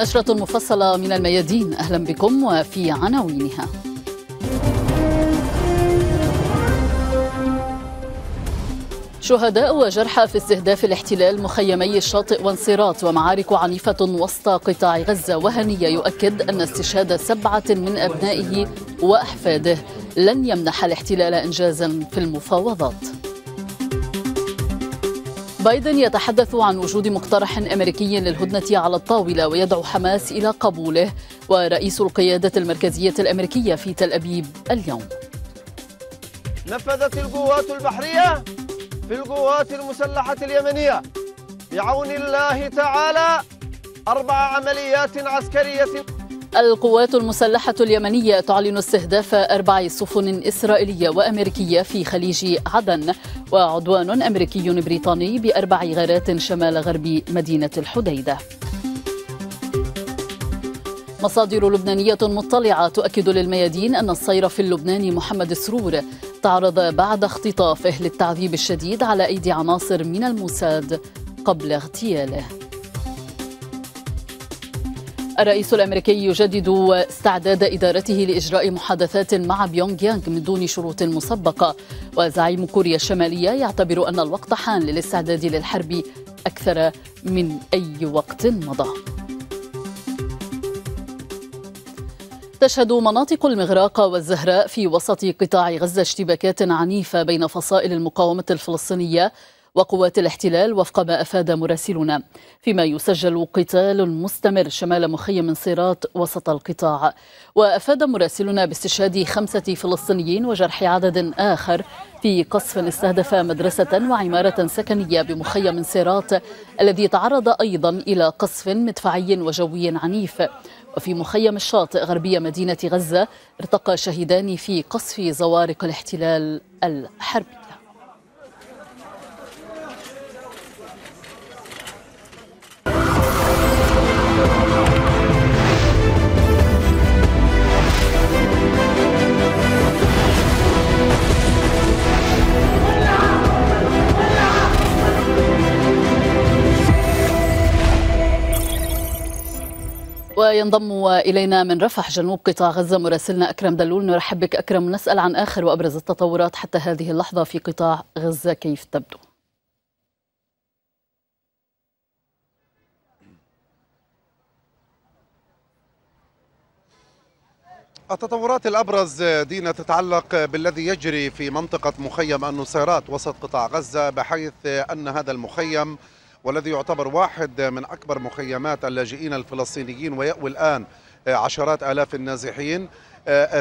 نشرة مفصلة من الميادين أهلا بكم وفي عناوينها شهداء وجرحى في استهداف الاحتلال مخيمي الشاطئ وانصراط ومعارك عنيفة وسط قطاع غزة وهنية يؤكد أن استشهاد سبعة من أبنائه وأحفاده لن يمنح الاحتلال إنجازا في المفاوضات بايدن يتحدث عن وجود مقترح امريكي للهدنه على الطاوله ويدعو حماس الى قبوله ورئيس القياده المركزيه الامريكيه في تل ابيب اليوم نفذت القوات البحريه في القوات المسلحة اليمنية بعون الله تعالى أربع عمليات عسكرية القوات المسلحة اليمنية تعلن استهداف أربع سفن إسرائيلية وأمريكية في خليج عدن وعدوان أمريكي بريطاني بأربع غارات شمال غرب مدينة الحديدة مصادر لبنانية مطلعة تؤكد للميادين أن الصير في اللبناني محمد سرور استعرض بعد اختطافه للتعذيب الشديد على أيدي عناصر من الموساد قبل اغتياله الرئيس الامريكي يجدد استعداد ادارته لاجراء محادثات مع بيونغ يانغ من دون شروط مسبقه وزعيم كوريا الشماليه يعتبر ان الوقت حان للاستعداد للحرب اكثر من اي وقت مضى تشهد مناطق المغراق والزهراء في وسط قطاع غزة اشتباكات عنيفة بين فصائل المقاومة الفلسطينية وقوات الاحتلال وفق ما أفاد مراسلنا فيما يسجل قتال مستمر شمال مخيم صيرات وسط القطاع وأفاد مراسلنا باستشهاد خمسة فلسطينيين وجرح عدد آخر في قصف استهدف مدرسة وعمارة سكنية بمخيم صيرات الذي تعرض أيضا إلى قصف مدفعي وجوي عنيف وفي مخيم الشاطئ غربية مدينة غزة ارتقى شهيدان في قصف زوارق الاحتلال الحربي وينضم إلينا من رفح جنوب قطاع غزة مراسلنا أكرم دلول نرحب بك أكرم نسأل عن آخر وأبرز التطورات حتى هذه اللحظة في قطاع غزة كيف تبدو التطورات الأبرز دينا تتعلق بالذي يجري في منطقة مخيم النصيرات وسط قطاع غزة بحيث أن هذا المخيم والذي يعتبر واحد من أكبر مخيمات اللاجئين الفلسطينيين ويأوي الآن عشرات آلاف النازحين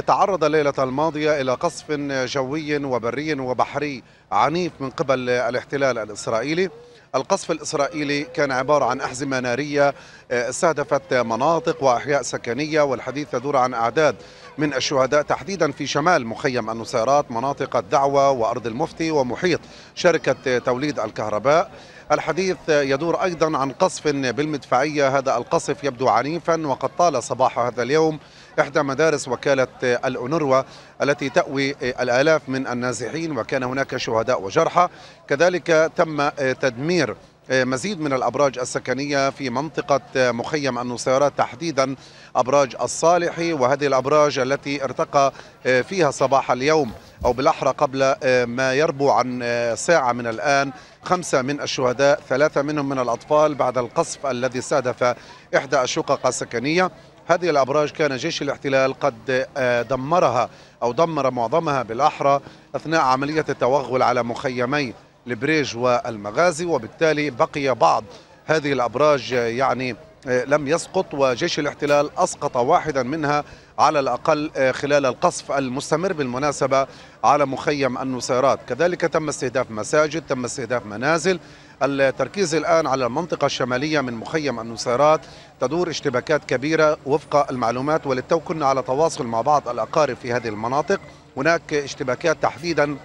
تعرض الليلة الماضية إلى قصف جوي وبري وبحري عنيف من قبل الاحتلال الإسرائيلي القصف الإسرائيلي كان عبارة عن أحزمة نارية استهدفت مناطق وأحياء سكنية والحديث يدور عن أعداد من الشهداء تحديدا في شمال مخيم النصيرات مناطق الدعوة وأرض المفتي ومحيط شركة توليد الكهرباء الحديث يدور أيضا عن قصف بالمدفعية هذا القصف يبدو عنيفا وقد طال صباح هذا اليوم إحدى مدارس وكالة الأنروة التي تأوي الآلاف من النازحين وكان هناك شهداء وجرحى كذلك تم تدمير مزيد من الأبراج السكنية في منطقة مخيم النصيرات تحديدا أبراج الصالحي وهذه الأبراج التي ارتقى فيها صباح اليوم أو بالأحرى قبل ما يربو عن ساعة من الآن خمسة من الشهداء ثلاثة منهم من الأطفال بعد القصف الذي استهدف إحدى الشقق السكنية هذه الأبراج كان جيش الاحتلال قد آه، دمرها أو دمر معظمها بالأحرى أثناء عملية التوغل على مخيمي البريج والمغازي وبالتالي بقي بعض هذه الأبراج آه، يعني آه، لم يسقط وجيش الاحتلال أسقط واحدا منها على الأقل آه، خلال القصف المستمر بالمناسبة على مخيم النصيرات كذلك تم استهداف مساجد تم استهداف منازل التركيز الآن على المنطقة الشمالية من مخيم النصيرات تدور اشتباكات كبيرة وفق المعلومات وللتو كنا على تواصل مع بعض الأقارب في هذه المناطق هناك اشتباكات تحديدا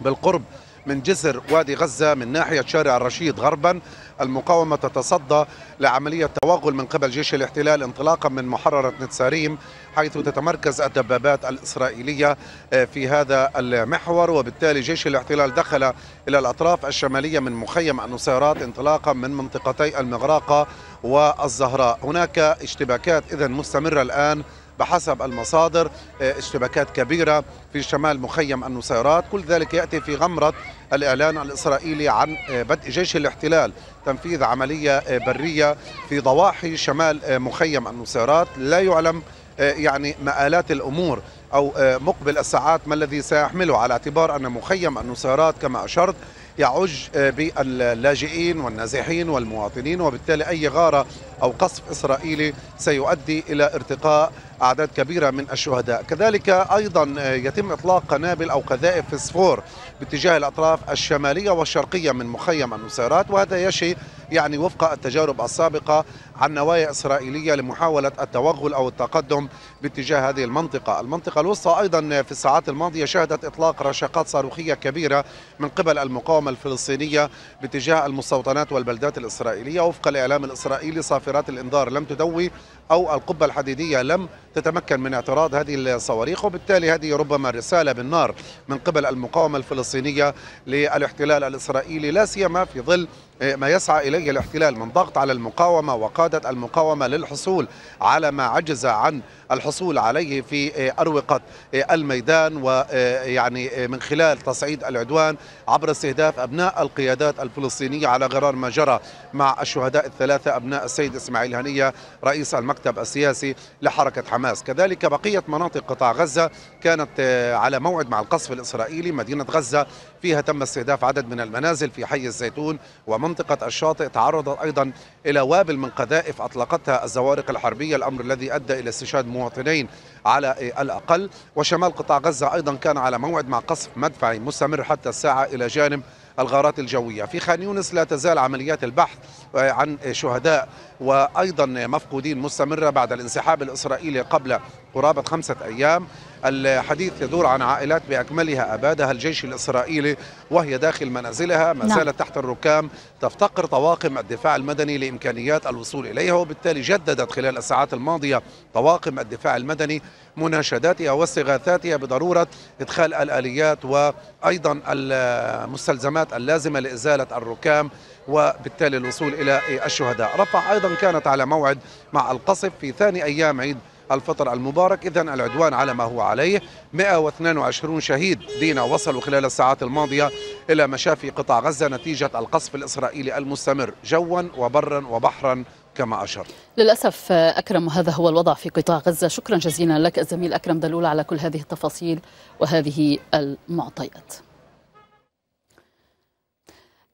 بالقرب من جسر وادي غزة من ناحية شارع الرشيد غربا المقاومة تتصدى لعملية توغل من قبل جيش الاحتلال انطلاقا من محررة نتساريم حيث تتمركز الدبابات الإسرائيلية آه، في هذا المحور وبالتالي جيش الاحتلال دخل إلى الأطراف الشمالية من مخيم النصيرات انطلاقا من منطقتي المغراقة والزهراء هناك اشتباكات إذا مستمرة الآن بحسب المصادر آه، اشتباكات كبيرة في شمال مخيم النصيرات كل ذلك يأتي في غمرة الإعلان الإسرائيلي عن آه، بدء جيش الاحتلال تنفيذ عملية آه، برية في ضواحي شمال آه، مخيم النصيرات لا يعلم يعني مآلات الأمور أو مقبل الساعات ما الذي سيحمله على اعتبار أن مخيم النصيرات كما أشرت يعج باللاجئين والنازحين والمواطنين وبالتالي أي غارة أو قصف إسرائيلي سيؤدي إلى ارتقاء أعداد كبيرة من الشهداء كذلك أيضا يتم إطلاق قنابل أو قذائف فسفور باتجاه الأطراف الشمالية والشرقية من مخيم النصيرات وهذا يشي يعني وفق التجارب السابقة عن نوايا إسرائيلية لمحاولة التوغل أو التقدم باتجاه هذه المنطقة المنطقة الوسطى أيضا في الساعات الماضية شهدت إطلاق رشاقات صاروخية كبيرة من قبل المقاومة الفلسطينية باتجاه المستوطنات والبلدات الإسرائيلية وفق الإعلام الإسرائيلي صافرات الإنذار لم تدوي أو القبة الحديدية لم تتمكن من اعتراض هذه الصواريخ وبالتالي هذه ربما رسالة بالنار من قبل المقاومة الفلسطينية للاحتلال الإسرائيلي لا سيما في ظل ما يسعى إليه الاحتلال من ضغط على المقاومة وقادة إرادة المقاومة للحصول على ما عجز عن الحصول عليه في آه، أروقة آه، الميدان ويعني آه، من خلال تصعيد العدوان عبر استهداف أبناء القيادات الفلسطينية على غرار ما جرى مع الشهداء الثلاثة أبناء السيد إسماعيل هنية رئيس المكتب السياسي لحركة حماس كذلك بقية مناطق قطاع غزة كانت على موعد مع القصف الإسرائيلي مدينة غزة فيها تم استهداف عدد من المنازل في حي الزيتون ومنطقة الشاطئ تعرضت أيضا إلى وابل من قذائف أطلقتها الزوارق الحربية الأمر الذي أدى إلى استشهاد مواطنين على الأقل وشمال قطاع غزة أيضا كان على موعد مع قصف مدفعي مستمر حتى الساعة إلى جانب الغارات الجوية في خان يونس لا تزال عمليات البحث عن شهداء وأيضا مفقودين مستمرة بعد الانسحاب الإسرائيلي قبل قرابة خمسة أيام الحديث يدور عن عائلات بأكملها أبادها الجيش الإسرائيلي وهي داخل منازلها ما نعم. زالت تحت الركام تفتقر طواقم الدفاع المدني لإمكانيات الوصول إليها وبالتالي جددت خلال الساعات الماضية طواقم الدفاع المدني مناشداتها واستغاثاتها بضرورة إدخال الآليات وأيضا المستلزمات اللازمة لإزالة الركام وبالتالي الوصول إلى الشهداء رفح أيضا كانت على موعد مع القصف في ثاني أيام عيد الفطر المبارك إذا العدوان على ما هو عليه 122 شهيد دينا وصلوا خلال الساعات الماضية إلى مشافي قطاع غزة نتيجة القصف الإسرائيلي المستمر جوا وبرا وبحرا كما أشرت للأسف أكرم هذا هو الوضع في قطاع غزة شكرا جزيلا لك الزميل أكرم دلول على كل هذه التفاصيل وهذه المعطيات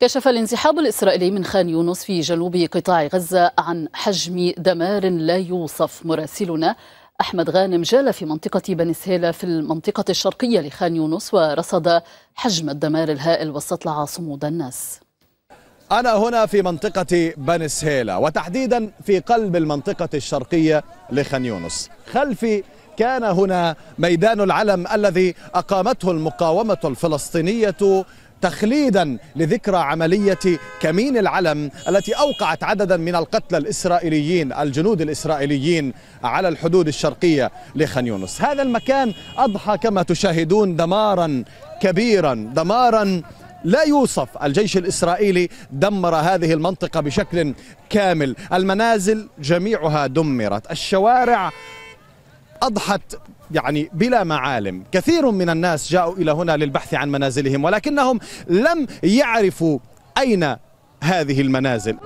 كشف الانسحاب الإسرائيلي من خان يونس في جنوب قطاع غزة عن حجم دمار لا يوصف مراسلنا أحمد غانم جال في منطقة بني سهيلة في المنطقة الشرقية لخان يونس ورصد حجم الدمار الهائل واستطلع صمود الناس أنا هنا في منطقة بني سهيلة وتحديدا في قلب المنطقة الشرقية لخان يونس خلفي كان هنا ميدان العلم الذي أقامته المقاومة الفلسطينية تخليدا لذكرى عملية كمين العلم التي أوقعت عددا من القتلى الإسرائيليين الجنود الإسرائيليين على الحدود الشرقية لخان يونس هذا المكان أضحى كما تشاهدون دمارا كبيرا دمارا لا يوصف الجيش الإسرائيلي دمر هذه المنطقة بشكل كامل المنازل جميعها دمرت الشوارع أضحت يعني بلا معالم كثير من الناس جاءوا إلى هنا للبحث عن منازلهم ولكنهم لم يعرفوا أين هذه المنازل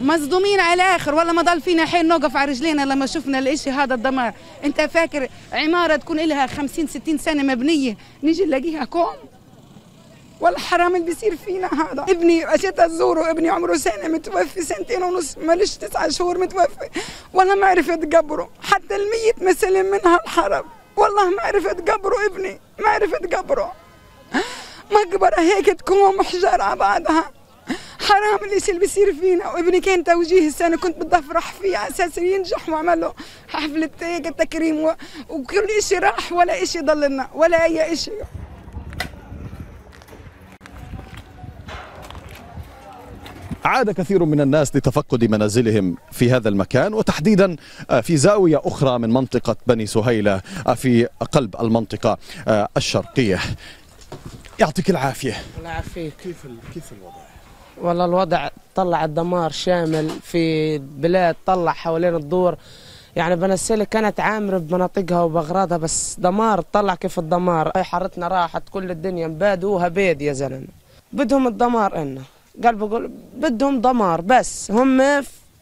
مصدومين على الاخر والله ما ضل فينا حين نوقف على رجلينا لما شفنا الاشي هذا الدمار انت فاكر عماره تكون لها 50 60 سنه مبنيه نيجي نلاقيها كوم والحرام اللي بيصير فينا هذا ابني اجيت ازوره ابني عمره سنه متوفي سنتين ونص مالش تسعة شهور متوفي والله ما عرفت قبره حتى الميت مسلم منها الحرب والله ما عرفت قبره ابني ما عرفت قبره مقبرة هيك تكون محجره على بعضها حرام الاشي اللي بيصير فينا وابني كان توجيه السنه كنت بدي افرح فيه على اساس ينجح واعمل له حفله هيك تكريم و... وكل اشي راح ولا اشي ضل لنا ولا اي اشي عاد كثير من الناس لتفقد منازلهم في هذا المكان وتحديدا آه، في زاوية أخرى من منطقة بني سهيلة آه، في قلب المنطقة آه، الشرقية يعطيك العافية العافية كيف كيف الوضع؟ والله الوضع طلع الدمار شامل في بلاد طلع حوالين الدور يعني بنسلة كانت عامرة بمناطقها وبأغراضها بس دمار طلع كيف الدمار أي حارتنا راحت كل الدنيا مباد وهباد يا زلمة بدهم الدمار إنه قال بقول بدهم دمار بس هم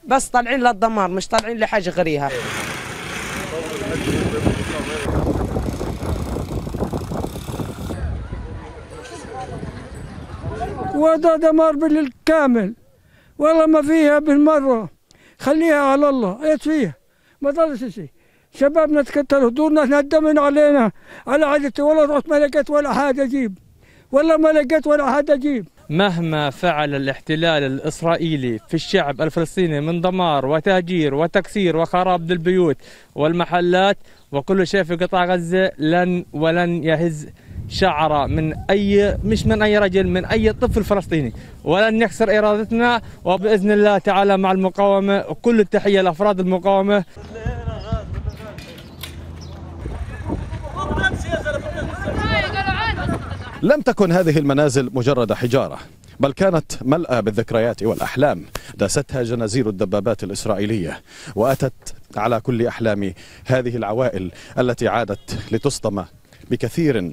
بس طالعين للدمار مش طالعين لحاجه غريها وهذا دمار بالكامل والله ما فيها بالمره خليها على الله ايش فيها ما ضلش شيء شبابنا تكتلوا دورنا ندمن علينا على عادتي ولا رحت ما لقيت ولا حاجه اجيب والله ما لقيت ولا حاجه اجيب مهما فعل الاحتلال الإسرائيلي في الشعب الفلسطيني من دمار وتهجير وتكسير وخراب للبيوت والمحلات وكل شيء في قطاع غزة لن ولن يهز شعرة من أي مش من أي رجل من أي طفل فلسطيني ولن يخسر إرادتنا وبإذن الله تعالى مع المقاومة وكل التحية لأفراد المقاومة لم تكن هذه المنازل مجرد حجارة بل كانت ملأى بالذكريات والأحلام داستها جنازير الدبابات الإسرائيلية وأتت على كل أحلام هذه العوائل التي عادت لتصطم بكثير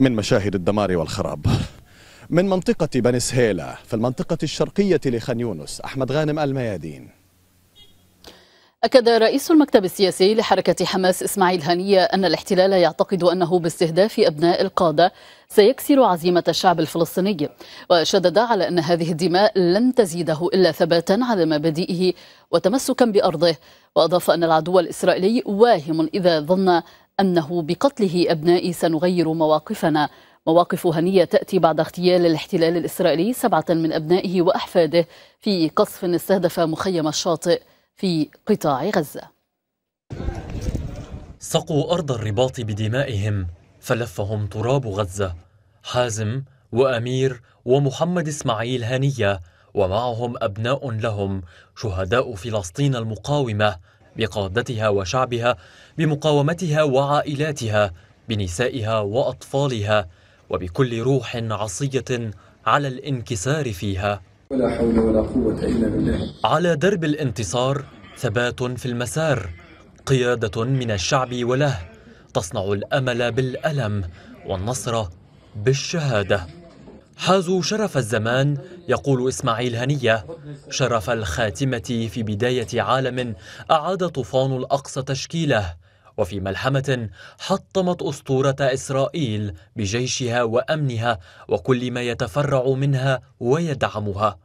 من مشاهد الدمار والخراب من منطقة بني سهيلة في المنطقة الشرقية لخان يونس أحمد غانم الميادين أكد رئيس المكتب السياسي لحركة حماس إسماعيل هنية أن الاحتلال يعتقد أنه باستهداف أبناء القادة سيكسر عزيمة الشعب الفلسطيني وشدد على أن هذه الدماء لن تزيده إلا ثباتا على مبادئه وتمسكا بأرضه وأضاف أن العدو الإسرائيلي واهم إذا ظن أنه بقتله أبنائي سنغير مواقفنا مواقف هنية تأتي بعد اغتيال الاحتلال الإسرائيلي سبعة من أبنائه وأحفاده في قصف استهدف مخيم الشاطئ في قطاع غزة سقوا أرض الرباط بدمائهم فلفهم تراب غزة حازم وأمير ومحمد إسماعيل هنية ومعهم أبناء لهم شهداء فلسطين المقاومة بقادتها وشعبها بمقاومتها وعائلاتها بنسائها وأطفالها وبكل روح عصية على الانكسار فيها ولا حول ولا قوة إلا بالله على درب الانتصار ثبات في المسار قيادة من الشعب وله تصنع الأمل بالألم والنصر بالشهادة حازوا شرف الزمان يقول إسماعيل هنية شرف الخاتمة في بداية عالم أعاد طوفان الأقصى تشكيله وفي ملحمة حطمت أسطورة إسرائيل بجيشها وأمنها وكل ما يتفرع منها ويدعمها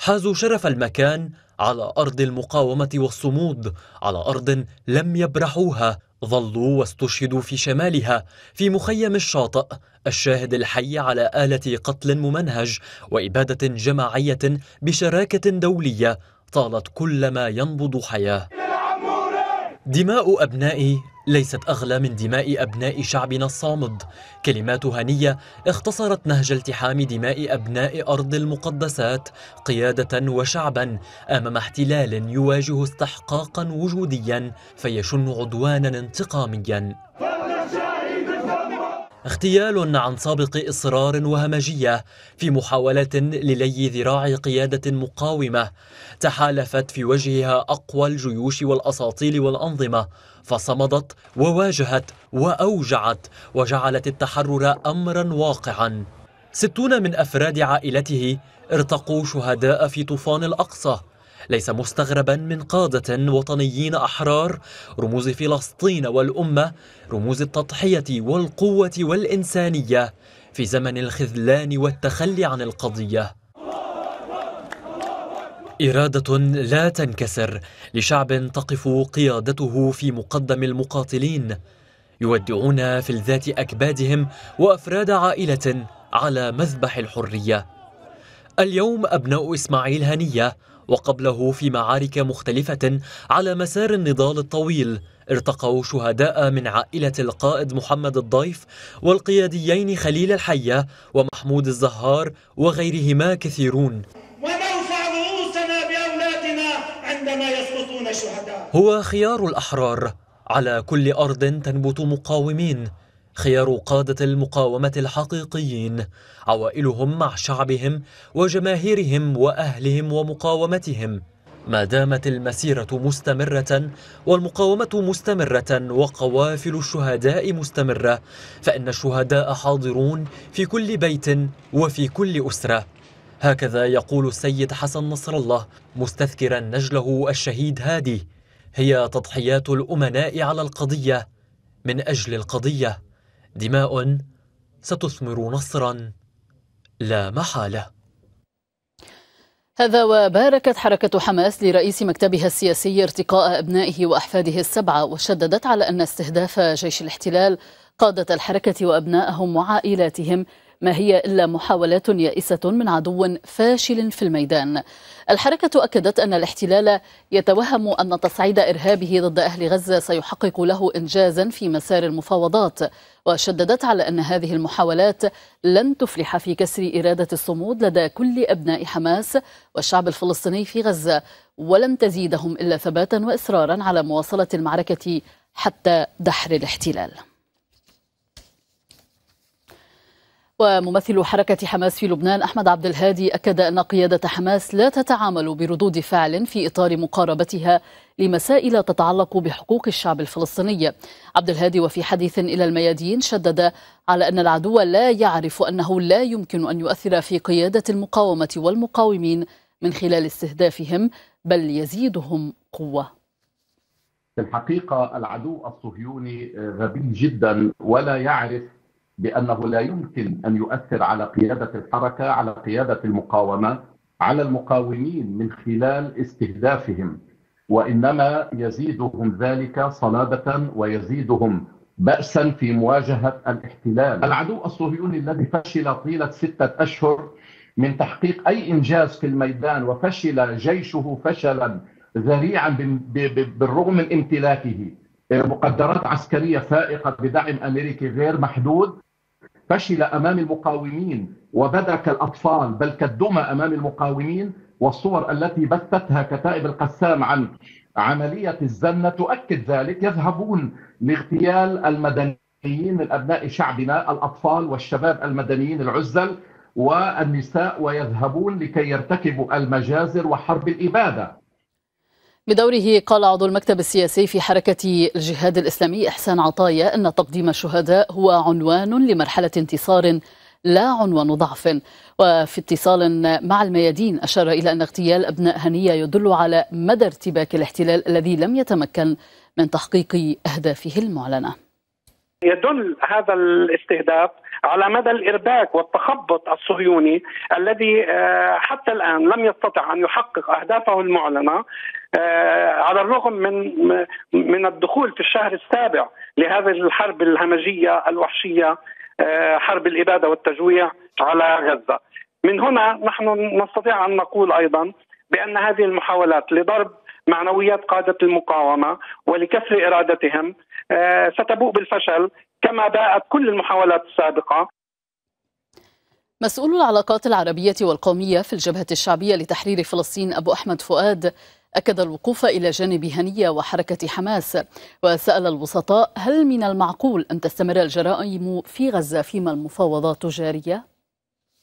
حازوا شرف المكان على أرض المقاومة والصمود على أرض لم يبرحوها ظلوا واستشهدوا في شمالها في مخيم الشاطئ الشاهد الحي على آلة قتل ممنهج وإبادة جماعية بشراكة دولية طالت كل ما ينبض حياه دماء أبنائي ليست أغلى من دماء أبناء شعبنا الصامد كلمات هنية اختصرت نهج التحام دماء أبناء أرض المقدسات قيادة وشعبا أمام احتلال يواجه استحقاقا وجوديا فيشن عدوانا انتقاميا اغتيال عن سابق إصرار وهمجية في محاولة للي ذراع قيادة مقاومة تحالفت في وجهها أقوى الجيوش والأساطيل والأنظمة فصمدت وواجهت وأوجعت وجعلت التحرر أمرا واقعا ستون من أفراد عائلته ارتقوا شهداء في طوفان الأقصى ليس مستغربا من قادة وطنيين أحرار رموز فلسطين والأمة رموز التضحية والقوة والإنسانية في زمن الخذلان والتخلي عن القضية إرادة لا تنكسر لشعب تقف قيادته في مقدم المقاتلين يودعون في الذات أكبادهم وأفراد عائلة على مذبح الحرية اليوم أبناء إسماعيل هنية وقبله في معارك مختلفة على مسار النضال الطويل ارتقوا شهداء من عائلة القائد محمد الضيف والقياديين خليل الحية ومحمود الزهار وغيرهما كثيرون ونرفع رؤوسنا بأولادنا عندما يسقطون شهداء هو خيار الأحرار على كل أرض تنبت مقاومين خيار قادة المقاومة الحقيقيين عوائلهم مع شعبهم وجماهيرهم وأهلهم ومقاومتهم ما دامت المسيرة مستمرة والمقاومة مستمرة وقوافل الشهداء مستمرة فإن الشهداء حاضرون في كل بيت وفي كل أسرة هكذا يقول السيد حسن نصر الله مستذكرا نجله الشهيد هادي هي تضحيات الأمناء على القضية من أجل القضية دماء ستثمر نصرا لا محاله هذا وباركت حركة حماس لرئيس مكتبها السياسي ارتقاء أبنائه وأحفاده السبعة وشددت على أن استهداف جيش الاحتلال قادة الحركة وأبنائهم وعائلاتهم ما هي إلا محاولات يائسة من عدو فاشل في الميدان الحركة أكدت أن الاحتلال يتوهم أن تصعيد إرهابه ضد أهل غزة سيحقق له إنجازا في مسار المفاوضات وشددت على أن هذه المحاولات لن تفلح في كسر إرادة الصمود لدى كل أبناء حماس والشعب الفلسطيني في غزة ولن تزيدهم إلا ثباتا وإصرارا على مواصلة المعركة حتى دحر الاحتلال وممثل حركة حماس في لبنان أحمد عبد الهادي أكد أن قيادة حماس لا تتعامل بردود فعل في إطار مقاربتها لمسائل تتعلق بحقوق الشعب الفلسطيني عبد الهادي وفي حديث إلى الميادين شدد على أن العدو لا يعرف أنه لا يمكن أن يؤثر في قيادة المقاومة والمقاومين من خلال استهدافهم بل يزيدهم قوة في الحقيقة العدو الصهيوني غبي جدا ولا يعرف بأنه لا يمكن أن يؤثر على قيادة الحركة على قيادة المقاومة على المقاومين من خلال استهدافهم وإنما يزيدهم ذلك صلابة ويزيدهم بأسا في مواجهة الاحتلال العدو الصهيوني الذي فشل طيلة ستة أشهر من تحقيق أي إنجاز في الميدان وفشل جيشه فشلا ذريعا بالرغم من امتلاكه مقدرات عسكرية فائقة بدعم أمريكي غير محدود فشل امام المقاومين وبدا كالاطفال بل كالدمى امام المقاومين والصور التي بثتها كتائب القسام عن عمليه الزنه تؤكد ذلك يذهبون لاغتيال المدنيين من ابناء شعبنا الاطفال والشباب المدنيين العزل والنساء ويذهبون لكي يرتكبوا المجازر وحرب الاباده بدوره قال عضو المكتب السياسي في حركة الجهاد الإسلامي إحسان عطايا أن تقديم الشهداء هو عنوان لمرحلة انتصار لا عنوان ضعف وفي اتصال مع الميادين أشار إلى أن اغتيال أبناء هنية يدل على مدى ارتباك الاحتلال الذي لم يتمكن من تحقيق أهدافه المعلنة يدل هذا الاستهداف على مدى الارباك والتخبط الصهيوني الذي آه، حتى الان لم يستطع ان يحقق اهدافه المعلنه آه، على الرغم من من الدخول في الشهر السابع لهذه الحرب الهمجيه الوحشيه آه، حرب الاباده والتجويع على غزه. من هنا نحن نستطيع ان نقول ايضا بان هذه المحاولات لضرب معنويات قاده المقاومه ولكسر ارادتهم آه، ستبوء بالفشل كما باءت كل المحاولات السابقه مسؤول العلاقات العربية والقومية في الجبهة الشعبية لتحرير فلسطين أبو أحمد فؤاد أكد الوقوف إلى جانب هنية وحركة حماس وسأل الوسطاء هل من المعقول أن تستمر الجرائم في غزة فيما المفاوضات جارية؟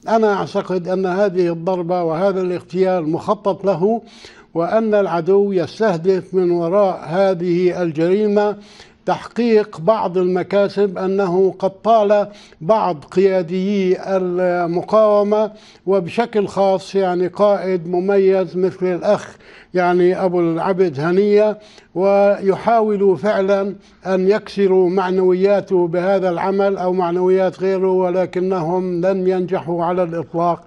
أنا أعتقد أن هذه الضربة وهذا الاغتيال مخطط له وأن العدو يستهدف من وراء هذه الجريمة تحقيق بعض المكاسب انه قد طال بعض قياديي المقاومه وبشكل خاص يعني قائد مميز مثل الاخ يعني ابو العبد هنيه ويحاول فعلا ان يكسروا معنوياته بهذا العمل او معنويات غيره ولكنهم لن ينجحوا على الاطلاق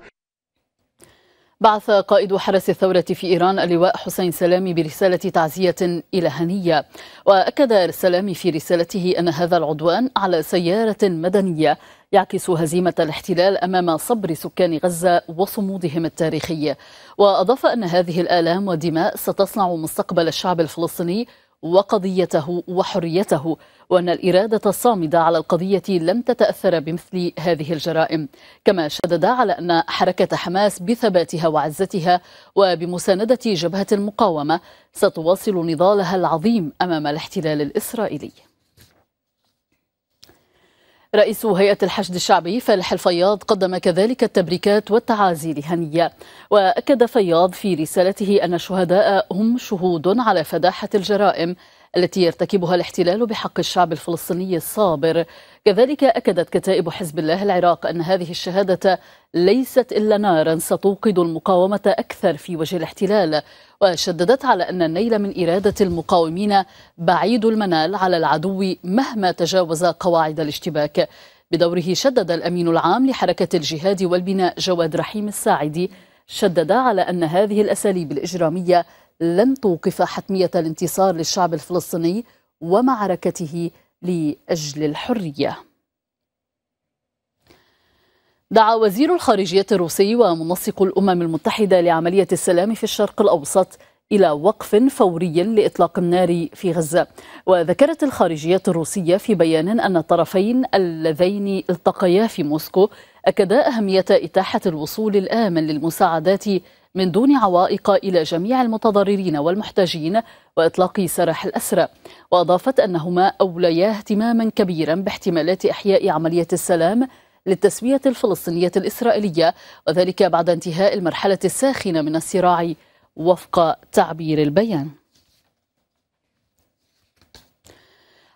بعث قائد حرس الثورة في إيران اللواء حسين سلامي برسالة تعزية إلى هنية وأكد سلامي في رسالته أن هذا العدوان على سيارة مدنية يعكس هزيمة الاحتلال أمام صبر سكان غزة وصمودهم التاريخي وأضاف أن هذه الآلام والدماء ستصنع مستقبل الشعب الفلسطيني وقضيته وحريته وأن الإرادة الصامدة على القضية لم تتأثر بمثل هذه الجرائم كما شدد على أن حركة حماس بثباتها وعزتها وبمساندة جبهة المقاومة ستواصل نضالها العظيم أمام الاحتلال الإسرائيلي رئيس هيئة الحشد الشعبي فالح الفياض قدم كذلك التبريكات والتعازي لهنية وأكد فياض في رسالته أن الشهداء هم شهود على فداحة الجرائم التي يرتكبها الاحتلال بحق الشعب الفلسطيني الصابر كذلك أكدت كتائب حزب الله العراق أن هذه الشهادة ليست إلا نارا ستوقد المقاومة أكثر في وجه الاحتلال وشددت على أن النيل من إرادة المقاومين بعيد المنال على العدو مهما تجاوز قواعد الاشتباك بدوره شدد الأمين العام لحركة الجهاد والبناء جواد رحيم الساعدي شدد على أن هذه الأساليب الإجرامية لن توقف حتمية الانتصار للشعب الفلسطيني ومعركته لأجل الحرية دعا وزير الخارجية الروسي ومنسق الأمم المتحدة لعملية السلام في الشرق الأوسط إلى وقف فوري لإطلاق النار في غزة وذكرت الخارجية الروسية في بيان أن الطرفين اللذين التقيا في موسكو أكدا أهمية إتاحة الوصول الآمن للمساعدات من دون عوائق إلى جميع المتضررين والمحتاجين وإطلاق سراح الأسرى وأضافت أنهما أوليا اهتماما كبيرا باحتمالات إحياء عملية السلام للتسوية الفلسطينية الإسرائيلية وذلك بعد انتهاء المرحلة الساخنة من الصراع وفق تعبير البيان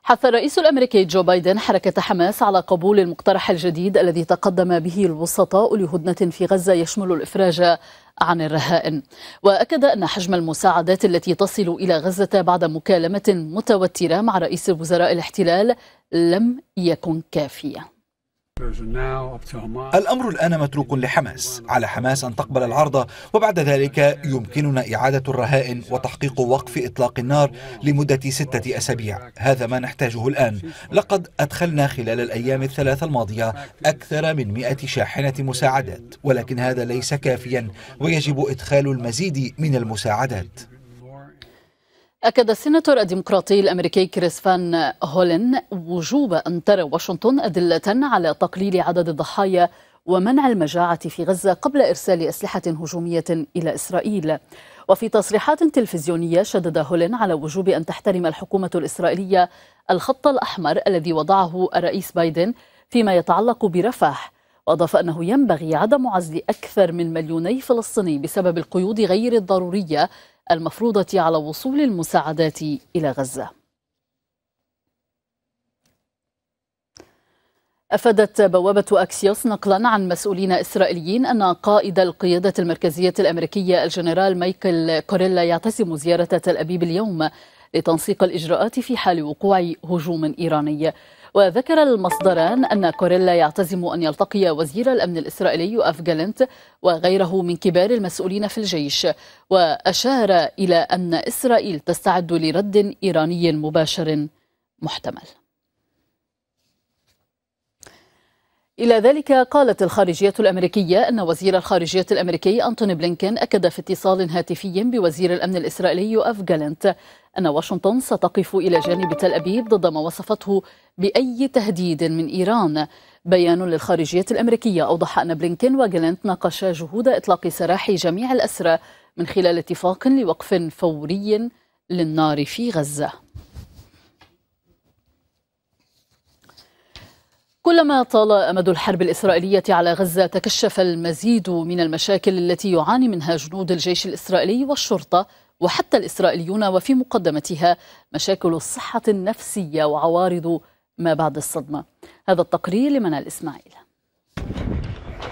حث الرئيس الامريكي جو بايدن حركه حماس على قبول المقترح الجديد الذي تقدم به الوسطاء لهدنه في غزه يشمل الافراج عن الرهائن وأكد أن حجم المساعدات التي تصل إلى غزة بعد مكالمة متوترة مع رئيس وزراء الاحتلال لم يكن كافياً الأمر الآن متروك لحماس على حماس أن تقبل العرض وبعد ذلك يمكننا إعادة الرهائن وتحقيق وقف إطلاق النار لمدة ستة أسابيع هذا ما نحتاجه الآن لقد أدخلنا خلال الأيام الثلاثة الماضية أكثر من مئة شاحنة مساعدات ولكن هذا ليس كافيا ويجب إدخال المزيد من المساعدات أكد السيناتور الديمقراطي الأمريكي كريس فان هولين وجوب أن ترى واشنطن أدلة على تقليل عدد الضحايا ومنع المجاعة في غزة قبل إرسال أسلحة هجومية إلى إسرائيل وفي تصريحات تلفزيونية شدد هولين على وجوب أن تحترم الحكومة الإسرائيلية الخط الأحمر الذي وضعه الرئيس بايدن فيما يتعلق برفح وأضاف أنه ينبغي عدم عزل أكثر من مليوني فلسطيني بسبب القيود غير الضرورية المفروضة على وصول المساعدات إلى غزة أفادت بوابة أكسيوس نقلا عن مسؤولين إسرائيليين أن قائد القيادة المركزية الأمريكية الجنرال مايكل كوريلا يعتزم زيارة تل أبيب اليوم لتنسيق الإجراءات في حال وقوع هجوم إيراني وذكر المصدران أن كوريلا يعتزم أن يلتقي وزير الأمن الإسرائيلي جالنت وغيره من كبار المسؤولين في الجيش وأشار إلى أن إسرائيل تستعد لرد إيراني مباشر محتمل إلى ذلك قالت الخارجية الأمريكية أن وزير الخارجية الأمريكي أنتوني بلينكين أكد في اتصال هاتفي بوزير الأمن الإسرائيلي أف جالنت أن واشنطن ستقف إلى جانب تل أبيب ضد ما وصفته بأي تهديد من إيران بيان للخارجية الأمريكية أوضح أن بلينكين وجلنت ناقشا جهود إطلاق سراح جميع الأسرى من خلال اتفاق لوقف فوري للنار في غزة كلما طال امد الحرب الاسرائيليه على غزه تكشف المزيد من المشاكل التي يعاني منها جنود الجيش الاسرائيلي والشرطه وحتى الإسرائيليون وفي مقدمتها مشاكل الصحة النفسية وعوارض ما بعد الصدمة هذا التقرير لمنال إسماعيل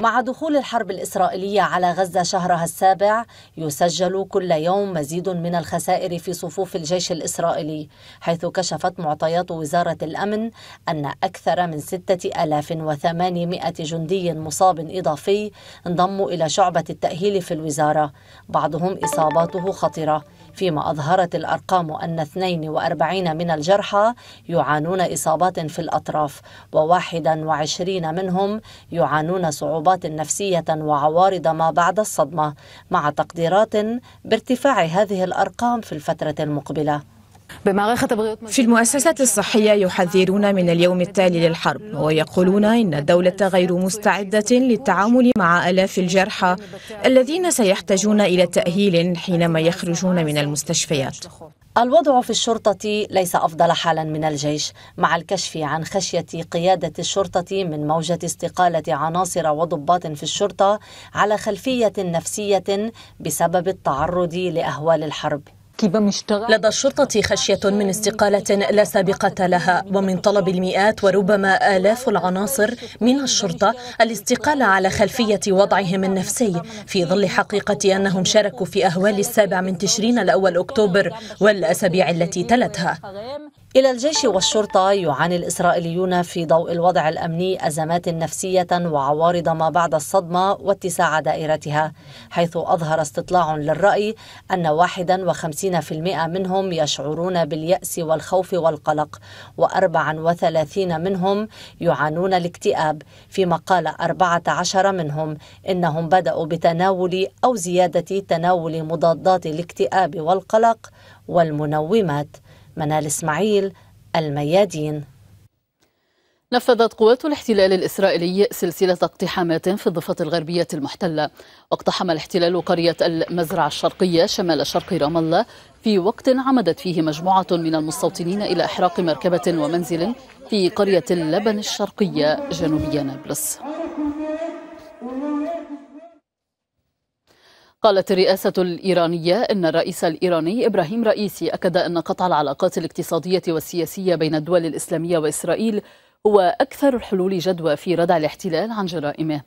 مع دخول الحرب الإسرائيلية على غزة شهرها السابع يسجل كل يوم مزيد من الخسائر في صفوف الجيش الإسرائيلي حيث كشفت معطيات وزارة الأمن أن أكثر من 6800 جندي مصاب إضافي انضموا إلى شعبة التأهيل في الوزارة بعضهم إصاباته خطيرة فيما أظهرت الأرقام أن 42 من الجرحى يعانون إصابات في الأطراف و21 منهم يعانون صعوبات نفسية وعوارض ما بعد الصدمة مع تقديرات بارتفاع هذه الأرقام في الفترة المقبلة في المؤسسات الصحية يحذرون من اليوم التالي للحرب ويقولون إن الدولة غير مستعدة للتعامل مع آلاف الجرحى الذين سيحتاجون إلى تأهيل حينما يخرجون من المستشفيات الوضع في الشرطة ليس أفضل حالا من الجيش مع الكشف عن خشية قيادة الشرطة من موجة استقالة عناصر وضباط في الشرطة على خلفية نفسية بسبب التعرض لأهوال الحرب لدى الشرطة خشية من استقالة لا سابقة لها ومن طلب المئات وربما آلاف العناصر من الشرطة الاستقالة على خلفية وضعهم النفسي في ظل حقيقة أنهم شاركوا في أهوال السابع من تشرين الأول أكتوبر والأسابيع التي تلتها إلى الجيش والشرطة يعاني الإسرائيليون في ضوء الوضع الأمني أزمات نفسية وعوارض ما بعد الصدمة واتساع دائرتها حيث أظهر استطلاع للرأي أن 51 30% منهم يشعرون باليأس والخوف والقلق و34 منهم يعانون الاكتئاب فيما قال 14 منهم إنهم بدأوا بتناول أو زيادة تناول مضادات الاكتئاب والقلق والمنومات منال إسماعيل الميادين نفذت قوات الاحتلال الإسرائيلي سلسلة اقتحامات في الضفة الغربية المحتلة واقتحم الاحتلال قرية المزرعة الشرقية شمال شرق رام الله في وقت عمدت فيه مجموعة من المستوطنين إلى إحراق مركبة ومنزل في قرية اللبن الشرقية جنوبي نابلس قالت الرئاسة الإيرانية إن الرئيس الإيراني إبراهيم رئيسي أكد أن قطع العلاقات الاقتصادية والسياسية بين الدول الإسلامية وإسرائيل هو أكثر الحلول جدوى في ردع الاحتلال عن جرائمه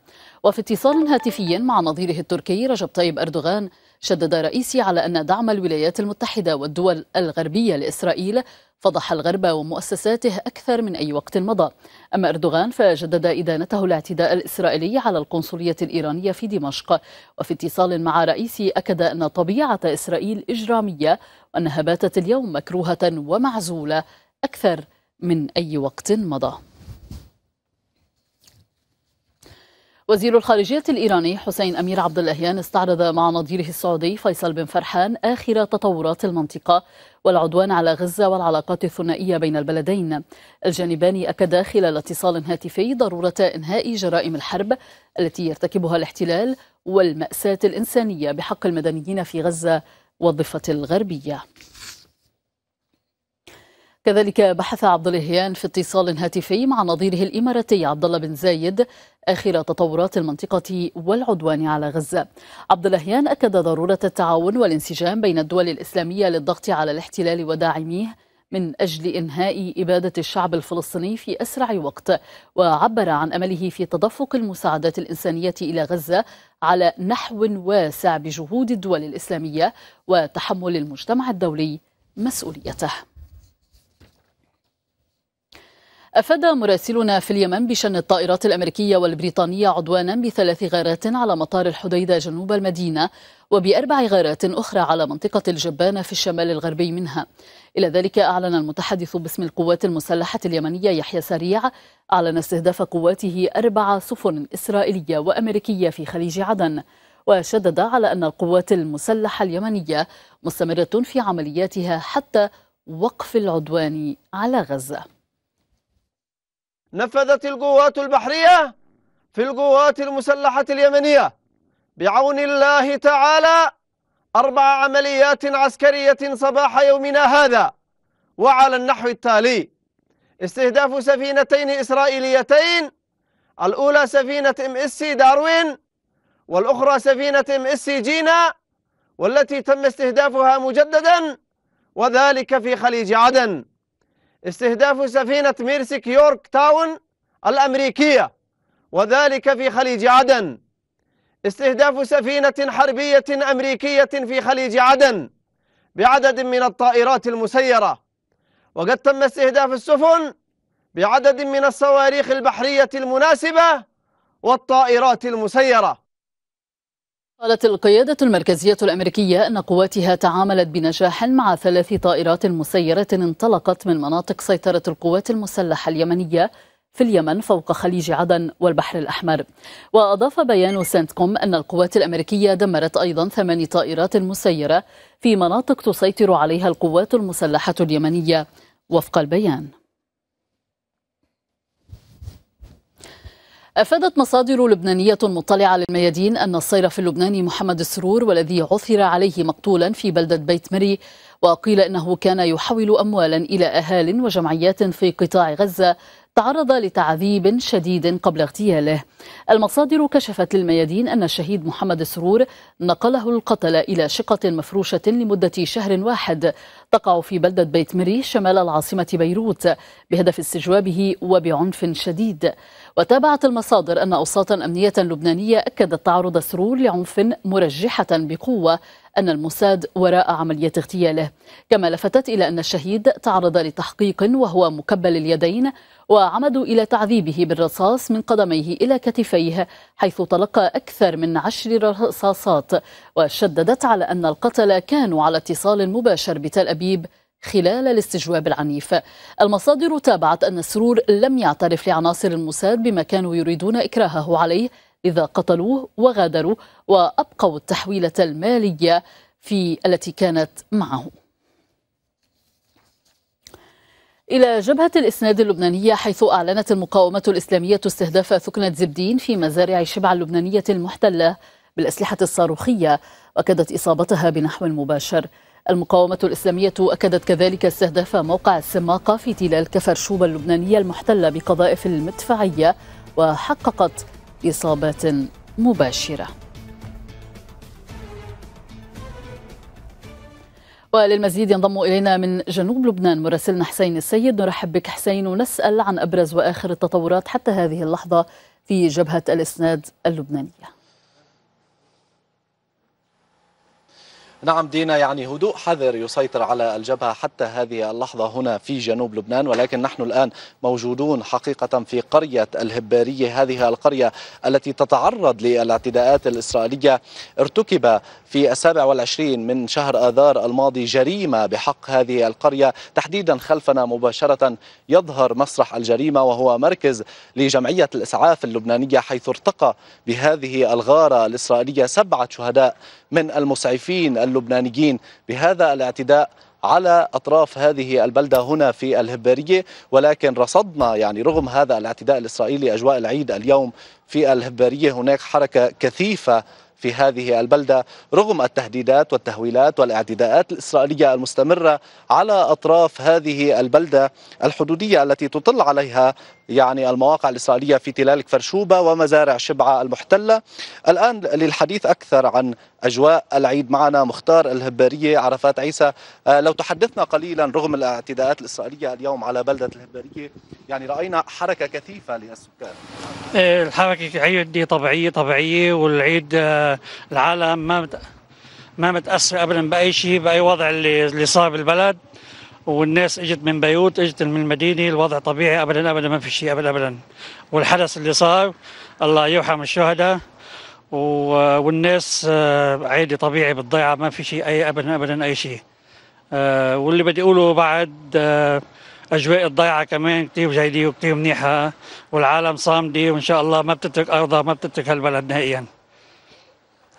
وفي اتصال هاتفي مع نظيره التركي رجب طيب أردوغان شدد رئيسي على أن دعم الولايات المتحدة والدول الغربية لإسرائيل فضح الغرب ومؤسساته أكثر من أي وقت مضى أما أردوغان فجدد إدانته الاعتداء الإسرائيلي على القنصلية الإيرانية في دمشق وفي اتصال مع رئيسي أكد أن طبيعة إسرائيل إجرامية وأنها باتت اليوم مكروهة ومعزولة أكثر من أي وقت مضى وزير الخارجية الإيراني حسين أمير عبد اللهيان استعرض مع نظيره السعودي فيصل بن فرحان آخر تطورات المنطقة والعدوان على غزة والعلاقات الثنائية بين البلدين الجانبان أكدا خلال اتصال هاتفي ضرورة إنهاء جرائم الحرب التي يرتكبها الاحتلال والمأساة الإنسانية بحق المدنيين في غزة والضفة الغربية كذلك بحث عبد الهيان في اتصال هاتفي مع نظيره الاماراتي عبد الله بن زايد اخر تطورات المنطقه والعدوان على غزه. عبد الهيان اكد ضروره التعاون والانسجام بين الدول الاسلاميه للضغط على الاحتلال وداعميه من اجل انهاء اباده الشعب الفلسطيني في اسرع وقت وعبر عن امله في تدفق المساعدات الانسانيه الى غزه على نحو واسع بجهود الدول الاسلاميه وتحمل المجتمع الدولي مسؤوليته أفاد مراسلنا في اليمن بشن الطائرات الأمريكية والبريطانية عدوانا بثلاث غارات على مطار الحديدة جنوب المدينة وبأربع غارات أخرى على منطقة الجبانة في الشمال الغربي منها إلى ذلك أعلن المتحدث باسم القوات المسلحة اليمنية يحيى سريع أعلن استهداف قواته أربع سفن إسرائيلية وأمريكية في خليج عدن وشدد على أن القوات المسلحة اليمنية مستمرة في عملياتها حتى وقف العدوان على غزة نفذت القوات البحرية في القوات المسلحة اليمنية بعون الله تعالى أربع عمليات عسكرية صباح يومنا هذا وعلى النحو التالي استهداف سفينتين إسرائيليتين الأولى سفينة ام اس سي داروين والأخرى سفينة ام اس سي جينا والتي تم استهدافها مجددا وذلك في خليج عدن استهداف سفينة ميرسك يورك تاون الأمريكية وذلك في خليج عدن استهداف سفينة حربية أمريكية في خليج عدن بعدد من الطائرات المسيرة وقد تم استهداف السفن بعدد من الصواريخ البحرية المناسبة والطائرات المسيرة قالت القيادة المركزية الأمريكية أن قواتها تعاملت بنجاح مع ثلاث طائرات مسيرة انطلقت من مناطق سيطرة القوات المسلحة اليمنية في اليمن فوق خليج عدن والبحر الأحمر وأضاف بيان سنتكم أن القوات الأمريكية دمرت أيضا ثمان طائرات مسيرة في مناطق تسيطر عليها القوات المسلحة اليمنية وفق البيان أفادت مصادر لبنانية مطلعة للميادين أن الصيرف اللبناني محمد السرور والذي عثر عليه مقتولا في بلدة بيت مري وقيل إنه كان يحول أموالا إلى أهال وجمعيات في قطاع غزة تعرض لتعذيب شديد قبل اغتياله المصادر كشفت للميادين أن الشهيد محمد سرور نقله القتل إلى شقة مفروشة لمدة شهر واحد تقع في بلدة بيت مري شمال العاصمة بيروت بهدف استجوابه وبعنف شديد وتابعت المصادر أن أوساطا أمنية لبنانية أكدت تعرض سرور لعنف مرجحة بقوة أن الموساد وراء عملية اغتياله كما لفتت إلى أن الشهيد تعرض لتحقيق وهو مكبل اليدين وعمدوا إلى تعذيبه بالرصاص من قدميه إلى كتفيه حيث تلقى أكثر من عشر رصاصات وشددت على أن القتل كانوا على اتصال مباشر بتل أبيب خلال الاستجواب العنيف المصادر تابعت أن سرور لم يعترف لعناصر الموساد بما كانوا يريدون إكراهه عليه إذا قتلوه وغادروا وأبقوا التحويلة المالية في التي كانت معه إلى جبهة الإسناد اللبنانية حيث أعلنت المقاومة الإسلامية استهداف ثكنة زبدين في مزارع شبع اللبنانية المحتلة بالأسلحة الصاروخية وأكدت إصابتها بنحو مباشر المقاومة الإسلامية أكدت كذلك استهداف موقع السماقة في تلال كفر شوبة اللبنانية المحتلة بقذائف المدفعية وحققت اصابات مباشره وللمزيد ينضم الينا من جنوب لبنان مراسلنا حسين السيد نرحب بك حسين ونسال عن ابرز واخر التطورات حتى هذه اللحظه في جبهه الاسناد اللبنانيه نعم دينا يعني هدوء حذر يسيطر على الجبهة حتى هذه اللحظة هنا في جنوب لبنان ولكن نحن الآن موجودون حقيقة في قرية الهبارية هذه القرية التي تتعرض للاعتداءات الإسرائيلية ارتكب في السابع والعشرين من شهر آذار الماضي جريمة بحق هذه القرية تحديدا خلفنا مباشرة يظهر مسرح الجريمة وهو مركز لجمعية الإسعاف اللبنانية حيث ارتقى بهذه الغارة الإسرائيلية سبعة شهداء من المسعفين اللبنانيين بهذا الاعتداء على اطراف هذه البلده هنا في الهباريه ولكن رصدنا يعني رغم هذا الاعتداء الاسرائيلي اجواء العيد اليوم في الهباريه هناك حركه كثيفه في هذه البلدة رغم التهديدات والتهويلات والاعتداءات الإسرائيلية المستمرة على أطراف هذه البلدة الحدودية التي تطل عليها يعني المواقع الإسرائيلية في تلال كفرشوبة ومزارع شبعة المحتلة الآن للحديث أكثر عن أجواء العيد معنا مختار الهبارية عرفات عيسى آه، لو تحدثنا قليلا رغم الاعتداءات الإسرائيلية اليوم على بلدة الهبارية يعني رأينا حركة كثيفة للسكان إيه، الحركة العيد دي طبيعية طبيعية والعيد آه، العالم ما ما متأثر أبدا بأي شيء بأي وضع اللي صار بالبلد والناس اجت من بيروت اجت من المدينه الوضع طبيعي ابدا ابدا ما في شيء ابدا ابدا والحدث اللي صار الله يرحم الشهداء والناس آه، عادي طبيعي بالضيعه ما في شيء اي ابدا ابدا اي شيء آه، واللي بدي اقوله بعد آه، اجواء الضيعه كمان كثير جيده وكثير منيحه والعالم صامده وان شاء الله ما بتترك ارضها ما بتترك هالبلد نهائيا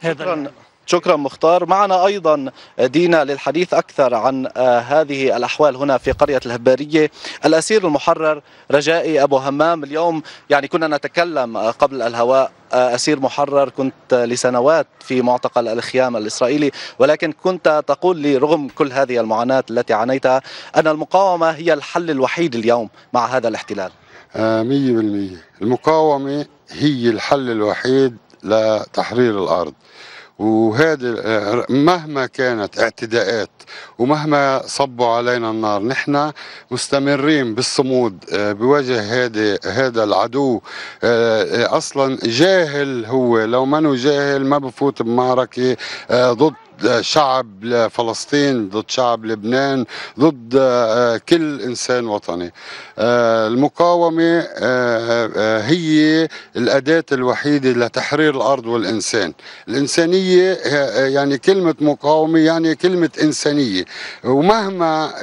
هذا شكرا مختار معنا أيضا دينا للحديث أكثر عن آه، هذه الأحوال هنا في قرية الهبارية الأسير المحرر رجائي أبو همام اليوم يعني كنا نتكلم آه، قبل الهواء آه، أسير محرر كنت لسنوات في معتقل الخيام الإسرائيلي ولكن كنت تقول لي رغم كل هذه المعاناة التي عانيتها أن المقاومة هي الحل الوحيد اليوم مع هذا الاحتلال مية بالمية المقاومة هي الحل الوحيد لتحرير الأرض وهذه مهما كانت اعتداءات ومهما صبوا علينا النار نحن مستمرين بالصمود آه، بوجه هذا هذا العدو آه، آه، اصلا جاهل هو لو منو جاهل ما بفوت بمعركه ضد شعب فلسطين ضد شعب لبنان ضد كل انسان وطني المقاومه هي الاداه الوحيده لتحرير الارض والانسان الانسانيه يعني كلمه مقاومه يعني كلمه انسانيه الميدانيه ومهما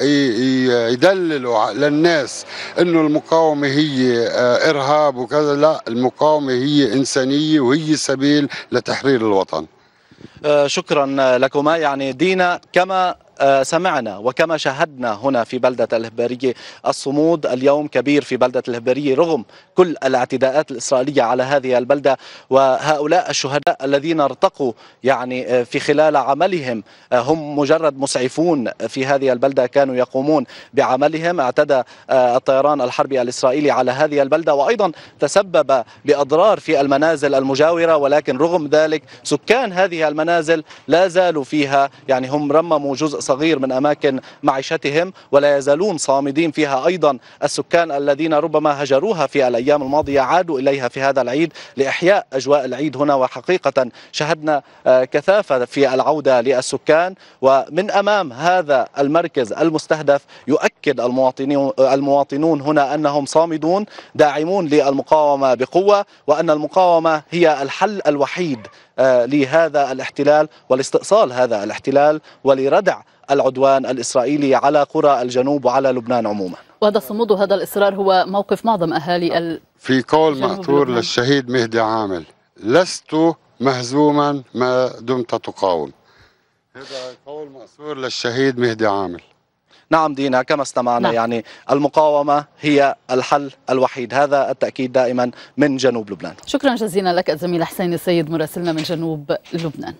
يدللوا للناس أنه المقاومة هي آه، إرهاب وكذا لا المقاومة هي إنسانية وهي سبيل لتحرير الوطن آه، شكرا لكما يعني دينا كما آه، سمعنا وكما شاهدنا هنا في بلدة الهبارية الصمود اليوم كبير في بلدة الهبارية رغم كل الاعتداءات الإسرائيلية على هذه البلدة وهؤلاء الشهداء الذين ارتقوا يعني آه، في خلال عملهم آه، هم مجرد مسعفون في هذه البلدة كانوا يقومون بعملهم اعتدى الطيران الحربي الإسرائيلي على هذه البلدة وأيضا تسبب بأضرار في المنازل المجاورة ولكن رغم ذلك سكان هذه المنازل لا زالوا فيها يعني هم رمموا جزء صغير من أماكن معيشتهم ولا يزالون صامدين فيها أيضا السكان الذين ربما هجروها في الأيام الماضية عادوا إليها في هذا العيد لإحياء أجواء العيد هنا وحقيقة شهدنا آه، كثافة في العودة للسكان ومن أمام هذا المركز المستهدف يؤكد المواطنون هنا أنهم صامدون داعمون للمقاومة بقوة وأن المقاومة هي الحل الوحيد آه، لهذا الاحتلال ولاستئصال هذا الاحتلال ولردع العدوان الإسرائيلي على قرى الجنوب وعلى لبنان عموما وهذا الصمود وهذا الإصرار هو موقف معظم أهالي ال... في قول مأثور للشهيد مهدي عامل لست مهزوما ما دمت تقاوم هذا قول مأثور للشهيد مهدي عامل نعم دينا كما استمعنا نعم. يعني المقاومة هي الحل الوحيد هذا التأكيد دائما من جنوب لبنان شكرا جزيلا لك الزميل حسين السيد مراسلنا من جنوب لبنان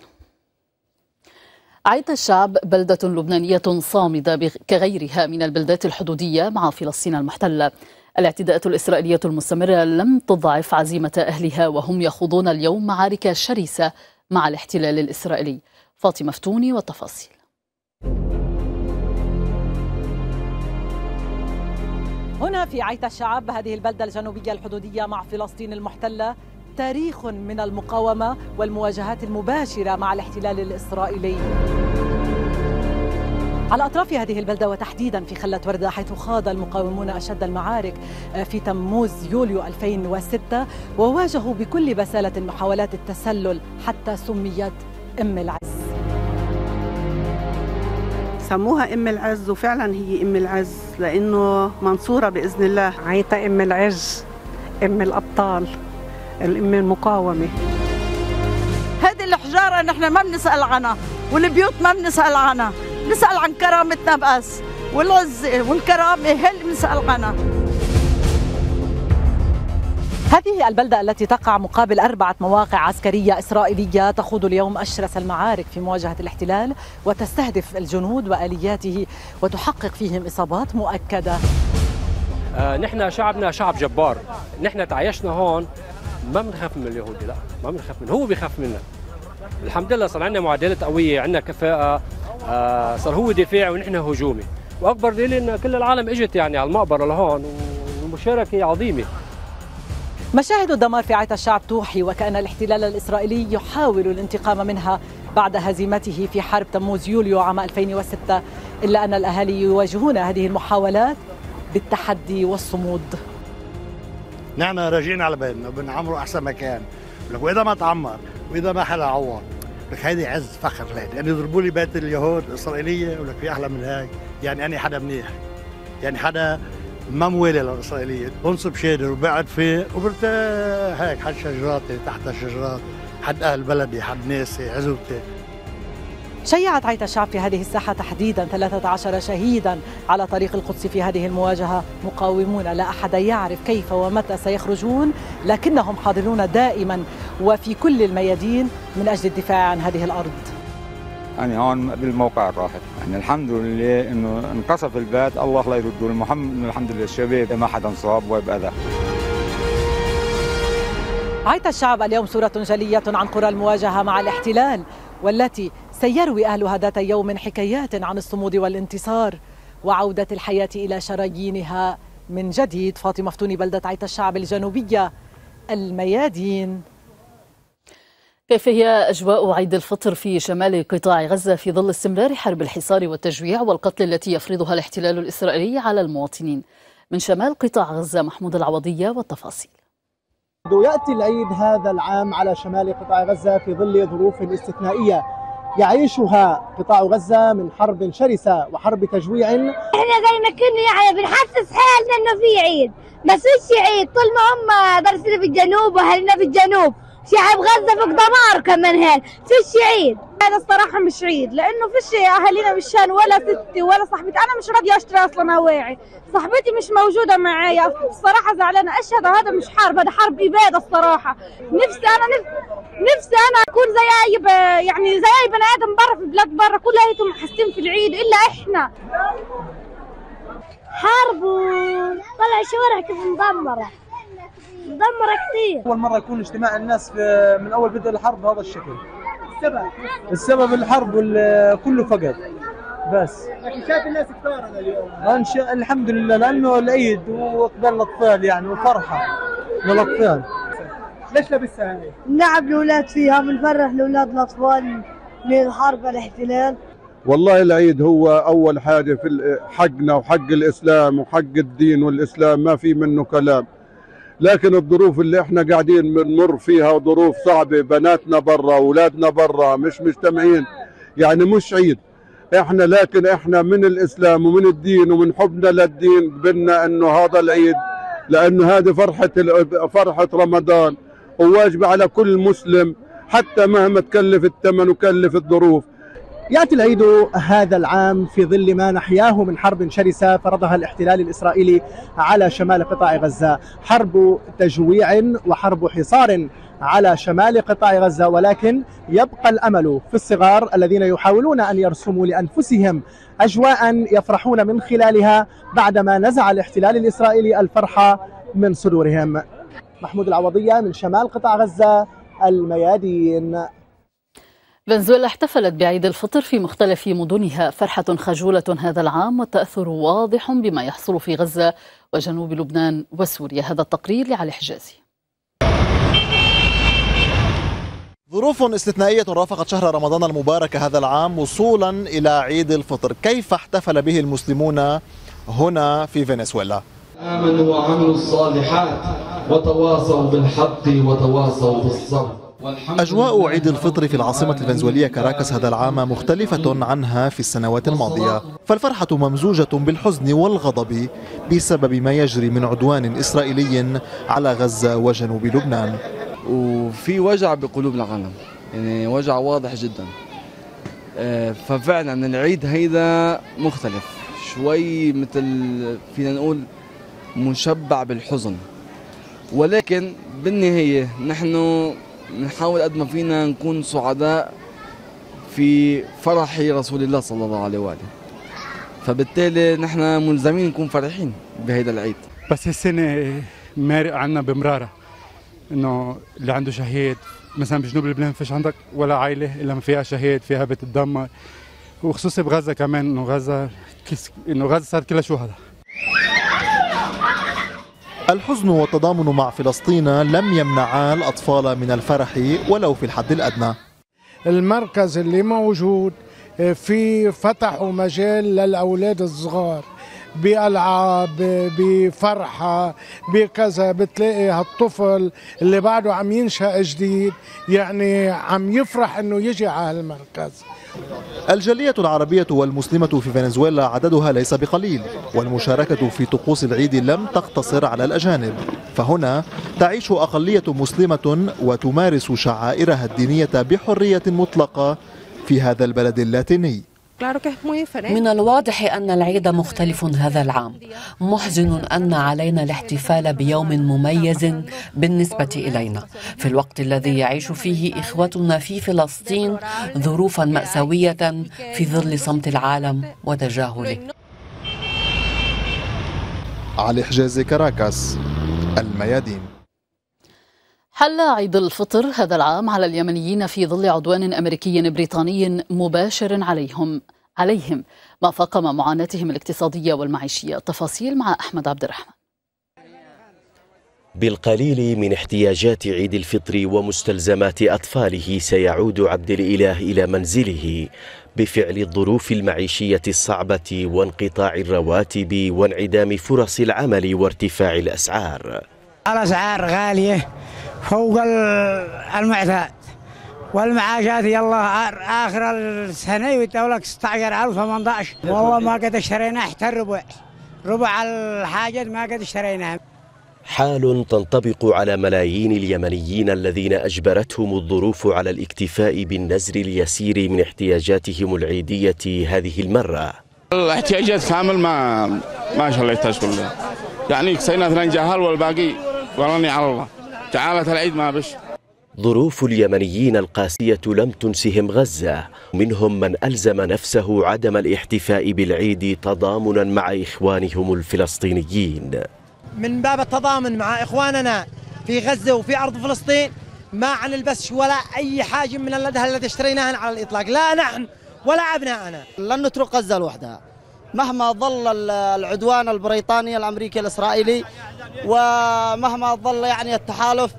عيت الشعب بلدة لبنانية صامدة كغيرها من البلدات الحدودية مع فلسطين المحتلة الاعتداءات الإسرائيلية المستمرة لم تضعف عزيمة أهلها وهم يخوضون اليوم معارك شرسة مع الاحتلال الإسرائيلي فاطمة فتوني والتفاصيل هنا في عيت الشعب هذه البلدة الجنوبية الحدودية مع فلسطين المحتلة تاريخ من المقاومة والمواجهات المباشرة مع الاحتلال الإسرائيلي على أطراف هذه البلدة وتحديدا في خلة وردة حيث خاض المقاومون أشد المعارك في تموز يوليو 2006 وواجهوا بكل بسالة محاولات التسلل حتى سميت أم العز سموها ام العز وفعلا هي ام العز لانه منصوره باذن الله عيطه ام العز ام الابطال الام المقاومه هذه الحجاره نحن ما بنسال عنها والبيوت ما بنسال عنها بنسال عن كرامتنا بس والعزه والكرامه هل بنسال عنها هذه البلدة التي تقع مقابل أربعة مواقع عسكرية إسرائيلية تخوض اليوم أشرس المعارك في مواجهة الاحتلال وتستهدف الجنود وآلياته وتحقق فيهم إصابات مؤكدة آه، نحن شعبنا شعب جبار نحن تعايشنا هون ما بنخاف من اليهودي لا ما بنخاف منه هو بيخاف منا الحمد لله صار عندنا معدلات قوية عندنا كفاءة آه، صار هو دفاعي ونحن هجومي واكبر دليل ان كل العالم اجت يعني على المقبره لهون والمشاركه عظيمه مشاهد الدمار في عيت الشعب توحي وكأن الاحتلال الإسرائيلي يحاول الانتقام منها بعد هزيمته في حرب تموز يوليو عام 2006 إلا أن الأهالي يواجهون هذه المحاولات بالتحدي والصمود نحن راجعين على بيتنا وبنعمروا أحسن مكان لك وإذا ما تعمر وإذا ما حدا عوض لك هذه عز فخر لي يعني يضربوا لي بيت اليهود الإسرائيلية ولك في أحلى من هاي يعني أنا حدا منيح يعني حدا ما موالي للاسرائيليين بنصب شادر وبقعد فيه وبرتاح هيك حد شجراتي تحت شجرات حد اهل بلدي حد ناسي عزوبتي شيعت عيت الشعب في هذه الساحة تحديدا 13 شهيدا على طريق القدس في هذه المواجهة مقاومون لا أحد يعرف كيف ومتى سيخرجون لكنهم حاضرون دائما وفي كل الميادين من أجل الدفاع عن هذه الأرض يعني هون بالموقع الراحت يعني الحمد لله انه انقصف البيت الله لا يرده المهم الحمد لله الشباب ما حدا انصاب وبأذى عيت الشعب اليوم صورة جلية عن قرى المواجهة مع الاحتلال والتي سيروي أهلها ذات يوم حكايات عن الصمود والانتصار وعودة الحياة إلى شرايينها من جديد فاطمة فتوني بلدة عيت الشعب الجنوبية الميادين كيف هي أجواء عيد الفطر في شمال قطاع غزة في ظل استمرار حرب الحصار والتجويع والقتل التي يفرضها الاحتلال الإسرائيلي على المواطنين من شمال قطاع غزة محمود العوضية والتفاصيل يأتي العيد هذا العام على شمال قطاع غزة في ظل ظروف استثنائية يعيشها قطاع غزة من حرب شرسة وحرب تجويع احنا زي ما كنا يعني بنحسس حالنا انه في عيد بس فيش عيد طول ما هم درسنا في الجنوب واهلنا في الجنوب شعب غزه فوق دمار كمان هان فيش عيد هذا الصراحه مش عيد لانه فيش اهالينا مش هان ولا ستي ولا صاحبتي انا مش راضيه اشتري اصلا اواعي صاحبتي مش موجوده معايا الصراحه زعلانه اشهد هذا مش حرب هذا حرب اباده الصراحه نفسي انا نف... نفسي انا اكون زي اي ب... يعني زي اي بني ادم برا في بلاد برا كلهم حاسين في العيد الا احنا حرب طلع شوارع كيف مدمره مدمره كثير اول مره يكون اجتماع الناس في من اول بدء الحرب بهذا الشكل السبب السبب الحرب كله فقد بس لكن شايف الناس كثار اليوم أنا شا... الحمد لله لانه العيد واقبال الاطفال يعني وفرحه للاطفال ليش لابسها هذه؟ نلعب الاولاد فيها بنفرح الاولاد الاطفال من الحرب الاحتلال والله العيد هو اول حاجه في حقنا وحق الاسلام وحق الدين والاسلام ما في منه كلام لكن الظروف اللي احنا قاعدين بنمر فيها ظروف صعبه بناتنا برا اولادنا برا مش مجتمعين يعني مش عيد احنا لكن احنا من الاسلام ومن الدين ومن حبنا للدين بدنا انه هذا العيد لانه هذه فرحه فرحه رمضان وواجبه على كل مسلم حتى مهما تكلف الثمن وكلف الظروف ياتي العيد هذا العام في ظل ما نحياه من حرب شرسه فرضها الاحتلال الاسرائيلي على شمال قطاع غزه، حرب تجويع وحرب حصار على شمال قطاع غزه ولكن يبقى الامل في الصغار الذين يحاولون ان يرسموا لانفسهم اجواء يفرحون من خلالها بعدما نزع الاحتلال الاسرائيلي الفرحه من صدورهم. محمود العوضيه من شمال قطاع غزه الميادين فنزويلا احتفلت بعيد الفطر في مختلف مدنها فرحة خجولة هذا العام والتأثر واضح بما يحصل في غزة وجنوب لبنان وسوريا هذا التقرير لعلي حجازي ظروف استثنائية رافقت شهر رمضان المبارك هذا العام وصولا إلى عيد الفطر كيف احتفل به المسلمون هنا في فنزويلا آمنوا وعملوا الصالحات وتواصوا بالحق وتواصوا بالصبر أجواء عيد الفطر في العاصمة الفنزويلية كاراكاس هذا العام مختلفة عنها في السنوات الماضية فالفرحة ممزوجة بالحزن والغضب بسبب ما يجري من عدوان إسرائيلي على غزة وجنوب لبنان وفي وجع بقلوب العالم يعني وجع واضح جدا آه، ففعلا العيد هيدا مختلف شوي مثل فينا نقول مشبع بالحزن ولكن بالنهاية نحن نحاول قد ما فينا نكون سعداء في فرح رسول الله صلى الله عليه واله فبالتالي نحن ملزمين نكون فرحين بهيدا العيد بس السنه مارق عنا بمراره انه اللي عنده شهيد مثلا بجنوب لبنان فيش عندك ولا عائله الا ما فيها شهيد فيها بتتدمر وخصوصي بغزه كمان انه غزه انه غزه صارت كلها شهداء الحزن والتضامن مع فلسطين لم يمنعا الأطفال من الفرح ولو في الحد الأدنى المركز اللي موجود آه، في فتحوا مجال للأولاد الصغار بالعاب بفرحه بكذا بتلاقي هالطفل اللي بعده عم ينشا جديد يعني عم يفرح انه يجي على هالمركز الجالية العربية والمسلمة في فنزويلا عددها ليس بقليل والمشاركة في طقوس العيد لم تقتصر على الأجانب فهنا تعيش أقلية مسلمة وتمارس شعائرها الدينية بحرية مطلقة في هذا البلد اللاتيني من الواضح أن العيد مختلف هذا العام محزن أن علينا الاحتفال بيوم مميز بالنسبة إلينا في الوقت الذي يعيش فيه إخوتنا في فلسطين ظروفا مأساوية في ظل صمت العالم وتجاهله علي حجاز كراكاس الميادين حل عيد الفطر هذا العام على اليمنيين في ظل عدوان امريكي بريطاني مباشر عليهم عليهم ما فاقم معاناتهم الاقتصاديه والمعيشيه تفاصيل مع احمد عبد الرحمن بالقليل من احتياجات عيد الفطر ومستلزمات اطفاله سيعود عبد الاله الى منزله بفعل الظروف المعيشيه الصعبه وانقطاع الرواتب وانعدام فرص العمل وارتفاع الاسعار الاسعار غاليه فوق المعتاد والمعاشات يلا اخر السنه يدوا لك 16000 18 والله ما قد اشترينا حتى الربع ربع الحاجات ما قد اشتريناها حال تنطبق على ملايين اليمنيين الذين اجبرتهم الظروف على الاكتفاء بالنزر اليسير من احتياجاتهم العيديه هذه المره. الاحتياجات كامل ما ما شاء الله يتسول يعني كسينا اثنين جهال والباقي وراني على الله. تعالت العيد ما بش ظروف اليمنيين القاسية لم تنسهم غزة منهم من ألزم نفسه عدم الاحتفاء بالعيد تضامنا مع إخوانهم الفلسطينيين من باب التضامن مع إخواننا في غزة وفي أرض فلسطين ما عن البس ولا أي حاجة من الأدهى التي اشتريناها على الإطلاق لا نحن ولا أبناءنا لن نترك غزة لوحدها مهما ظل العدوان البريطاني الامريكي الاسرائيلي ومهما ظل يعني التحالف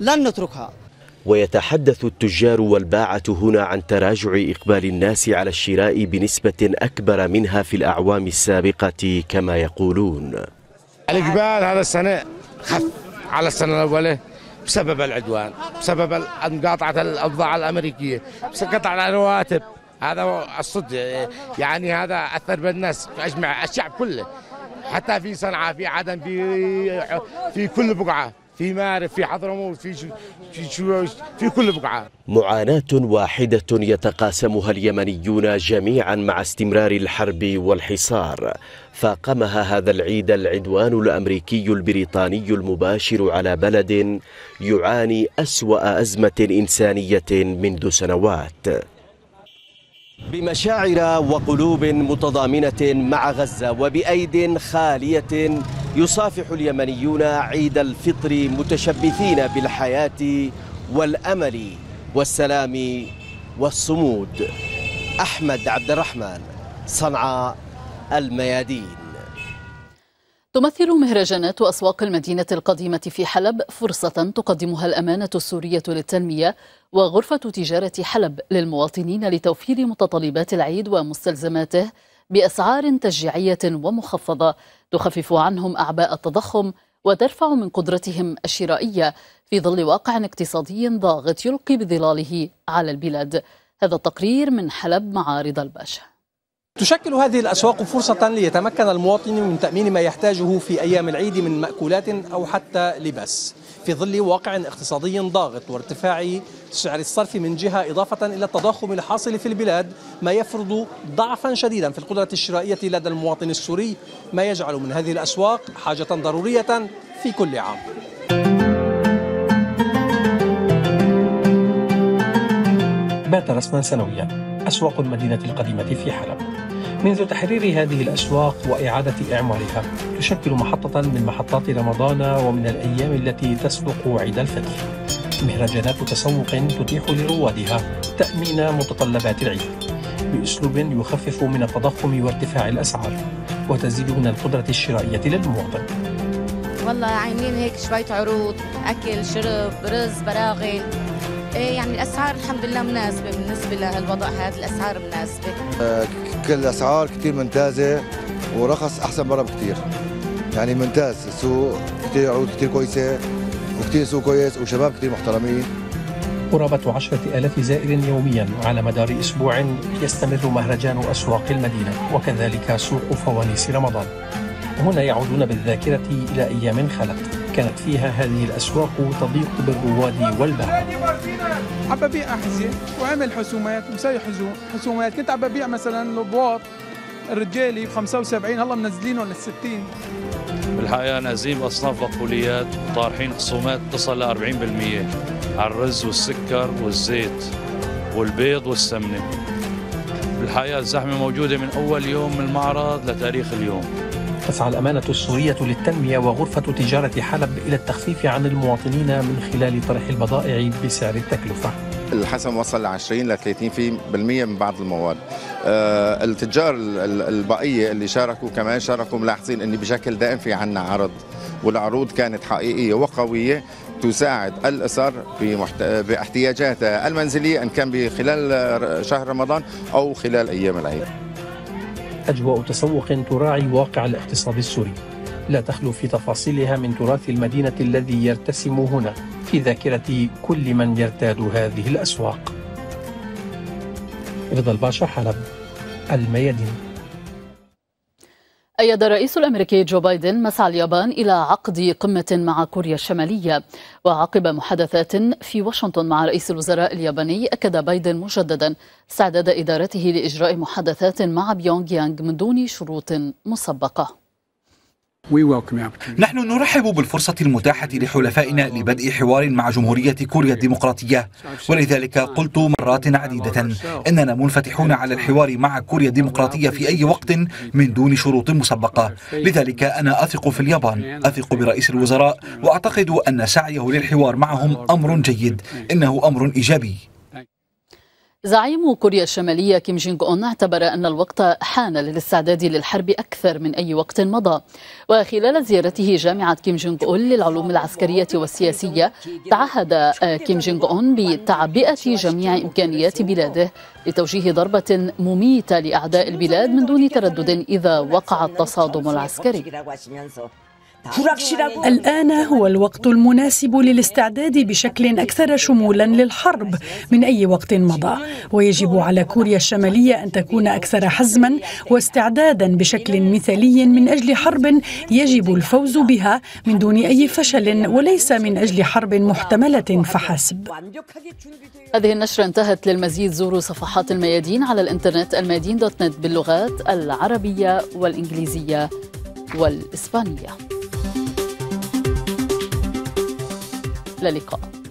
لن نتركها ويتحدث التجار والباعة هنا عن تراجع إقبال الناس على الشراء بنسبة أكبر منها في الأعوام السابقة كما يقولون الإقبال هذا السنة خف على السنة الأولى بسبب العدوان بسبب مقاطعة الأبضاع الأمريكية بسبب قطع الرواتب هذا الصدق يعني هذا اثر بالناس اجمع الشعب كله حتى في صنعاء في عدن في في كل بقعه في مارب في حضرموت في في, في كل بقعه معاناه واحده يتقاسمها اليمنيون جميعا مع استمرار الحرب والحصار فاقمها هذا العيد العدوان الامريكي البريطاني المباشر على بلد يعاني اسوا ازمه انسانيه منذ سنوات بمشاعر وقلوب متضامنة مع غزة وبأيد خالية يصافح اليمنيون عيد الفطر متشبثين بالحياة والأمل والسلام والصمود أحمد عبد الرحمن صنعاء الميادين تمثل مهرجانات أسواق المدينة القديمة في حلب فرصة تقدمها الأمانة السورية للتنمية وغرفة تجارة حلب للمواطنين لتوفير متطلبات العيد ومستلزماته بأسعار تشجيعية ومخفضة تخفف عنهم أعباء التضخم وترفع من قدرتهم الشرائية في ظل واقع اقتصادي ضاغط يلقي بظلاله على البلاد هذا التقرير من حلب مع رضا الباشا تشكل هذه الأسواق فرصة ليتمكن المواطن من تأمين ما يحتاجه في أيام العيد من مأكولات أو حتى لباس في ظل واقع اقتصادي ضاغط وارتفاع سعر الصرف من جهة إضافة إلى التضخم الحاصل في البلاد ما يفرض ضعفا شديدا في القدرة الشرائية لدى المواطن السوري ما يجعل من هذه الأسواق حاجة ضرورية في كل عام بات رسما سنويا أسواق المدينة القديمة في حلب منذ تحرير هذه الأسواق وإعادة إعمارها تشكل محطة من محطات رمضان ومن الأيام التي تسبق عيد الفطر مهرجانات تسوق تتيح لروادها تأمين متطلبات العيد بأسلوب يخفف من التضخم وارتفاع الأسعار وتزيد من القدرة الشرائية للمواطن والله عاملين هيك شوية عروض أكل شرب رز براغي إيه، يعني الاسعار الحمد لله مناسبه بالنسبه للوضع هذا الاسعار مناسبه آه، كل الاسعار كثير ممتازه ورخص احسن برا بكثير يعني ممتاز السوق كثير عروض كثير كويسه وكثير سوق كويس وشباب كثير محترمين قرابة عشرة ألاف زائر يوميا على مدار أسبوع يستمر مهرجان أسواق المدينة وكذلك سوق فوانيس رمضان هنا يعودون بالذاكرة إلى أيام خلت كانت فيها هذه الأسواق تضيق بالرواد والباعة عم ببيع أحذية وعمل حسومات مسوي حسومات كنت عم ببيع مثلا البواط الرجالي ب 75 هلا منزلينه لل 60 بالحقيقه نازلين باصناف بقوليات طارحين خصومات تصل ل 40% على الرز والسكر والزيت والبيض والسمنه بالحقيقه الزحمه موجوده من اول يوم من المعرض لتاريخ اليوم تسعى الأمانة السورية للتنمية وغرفة تجارة حلب إلى التخفيف عن المواطنين من خلال طرح البضائع بسعر التكلفة الحسم وصل ل 20 ل 30% من بعض المواد أه التجار البقيه اللي شاركوا كمان شاركوا ملاحظين ان بشكل دائم في عنا عرض والعروض كانت حقيقيه وقويه تساعد الاسر بمحت... باحتياجاتها المنزليه ان كان بخلال شهر رمضان او خلال ايام العيد أجواء تسوق تراعي واقع الاقتصاد السوري لا تخلو في تفاصيلها من تراث المدينة الذي يرتسم هنا في ذاكرة كل من يرتاد هذه الأسواق رضا الباشا حلب الميادين أيد الرئيس الأمريكي جو بايدن مسعى اليابان إلى عقد قمة مع كوريا الشمالية وعقب محادثات في واشنطن مع رئيس الوزراء الياباني أكد بايدن مجددا استعداد إدارته لإجراء محادثات مع بيونغ يانغ من دون شروط مسبقة نحن نرحب بالفرصة المتاحة لحلفائنا لبدء حوار مع جمهورية كوريا الديمقراطية ولذلك قلت مرات عديدة إننا منفتحون على الحوار مع كوريا الديمقراطية في أي وقت من دون شروط مسبقة لذلك أنا أثق في اليابان أثق برئيس الوزراء وأعتقد أن سعيه للحوار معهم أمر جيد إنه أمر إيجابي زعيم كوريا الشمالية كيم جينغ أون اعتبر أن الوقت حان للاستعداد للحرب أكثر من أي وقت مضى وخلال زيارته جامعة كيم جينغ أون للعلوم العسكرية والسياسية تعهد آه، كيم جينغ أون بتعبئة جميع إمكانيات بلاده لتوجيه ضربة مميتة لأعداء البلاد من دون تردد إذا وقع التصادم العسكري الآن هو الوقت المناسب للاستعداد بشكل أكثر شمولا للحرب من أي وقت مضى ويجب على كوريا الشمالية أن تكون أكثر حزما واستعدادا بشكل مثالي من أجل حرب يجب الفوز بها من دون أي فشل وليس من أجل حرب محتملة فحسب هذه النشرة انتهت للمزيد زوروا صفحات الميادين على الإنترنت الميادين دوت نت باللغات العربية والإنجليزية والإسبانية إلى اللقاء